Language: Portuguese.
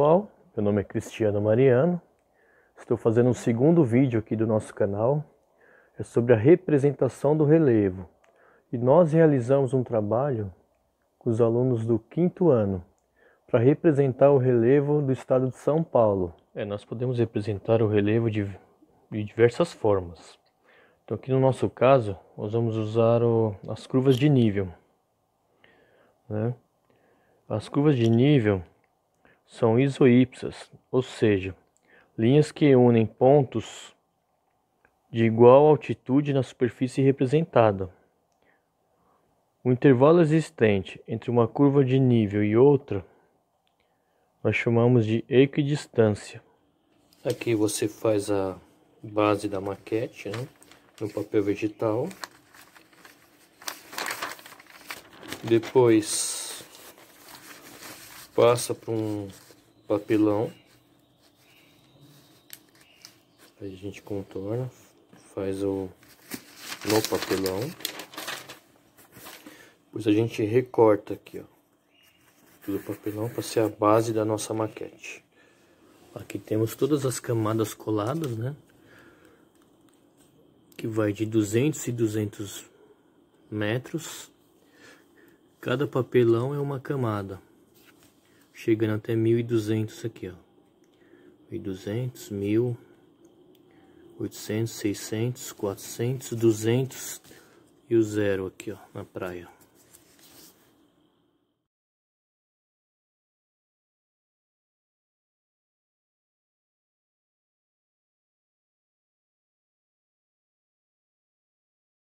pessoal, meu nome é Cristiano Mariano. Estou fazendo um segundo vídeo aqui do nosso canal. É sobre a representação do relevo. E nós realizamos um trabalho com os alunos do quinto ano para representar o relevo do estado de São Paulo. É, nós podemos representar o relevo de, de diversas formas. Então aqui no nosso caso, nós vamos usar o, as curvas de nível. Né? As curvas de nível são isoípsas, ou seja, linhas que unem pontos de igual altitude na superfície representada. O intervalo existente entre uma curva de nível e outra nós chamamos de equidistância. Aqui você faz a base da maquete né, no papel vegetal. Depois passa para um papelão. Aí a gente contorna, faz o no papelão. Depois a gente recorta aqui, ó. Do papelão para ser a base da nossa maquete. Aqui temos todas as camadas coladas, né? Que vai de 200 e 200 metros. Cada papelão é uma camada chegando até 1200 aqui, ó. 1200, 1.800, 800, 600, 400, 200 e o zero aqui, ó, na praia.